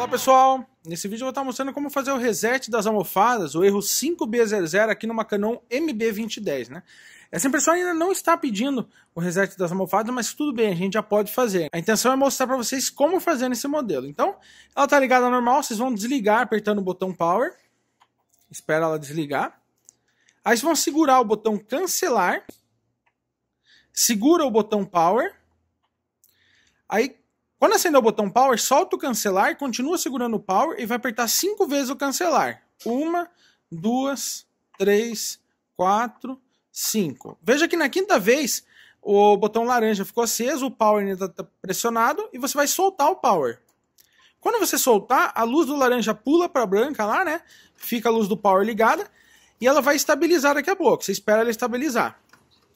Olá pessoal, nesse vídeo eu vou estar mostrando como fazer o reset das almofadas, o erro 5B00 aqui numa Canon MB2010, né? É Essa impressora ainda não está pedindo o reset das almofadas, mas tudo bem, a gente já pode fazer. A intenção é mostrar para vocês como fazer nesse modelo. Então, ela está ligada normal, vocês vão desligar apertando o botão Power, espera ela desligar. Aí vocês vão segurar o botão Cancelar, segura o botão Power, aí quando acender o botão Power, solta o cancelar, continua segurando o Power e vai apertar cinco vezes o cancelar. Uma, duas, três, quatro, cinco. Veja que na quinta vez o botão laranja ficou aceso, o Power ainda está pressionado e você vai soltar o Power. Quando você soltar, a luz do laranja pula para a branca lá, né? Fica a luz do Power ligada e ela vai estabilizar daqui a pouco. Você espera ela estabilizar.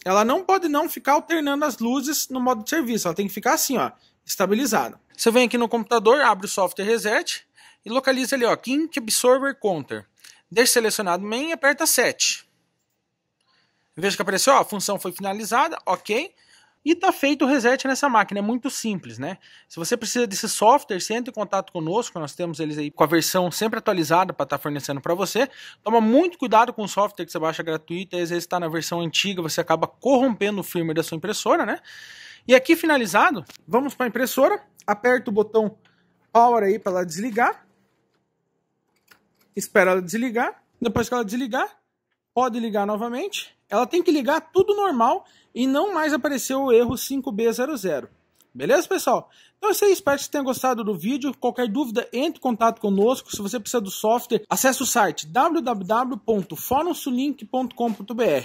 Ela não pode não ficar alternando as luzes no modo de serviço. Ela tem que ficar assim, ó estabilizado. Você vem aqui no computador, abre o software reset e localiza ali, ó, Kink Absorber Counter. Deixa selecionado main e aperta 7. Veja que apareceu, ó, a função foi finalizada, ok. E está feito o reset nessa máquina, é muito simples, né? Se você precisa desse software, você entra em contato conosco, nós temos eles aí com a versão sempre atualizada para estar tá fornecendo para você. Toma muito cuidado com o software que você baixa gratuito, às vezes está na versão antiga, você acaba corrompendo o firmware da sua impressora, né? E aqui finalizado, vamos para a impressora, aperta o botão Power aí para ela desligar, espera ela desligar, depois que ela desligar, pode ligar novamente, ela tem que ligar tudo normal e não mais aparecer o erro 5B00. Beleza, pessoal? Então é isso aí, espero que vocês tenham gostado do vídeo. Qualquer dúvida, entre em contato conosco. Se você precisa do software, acesse o site www.forumsulink.com.br.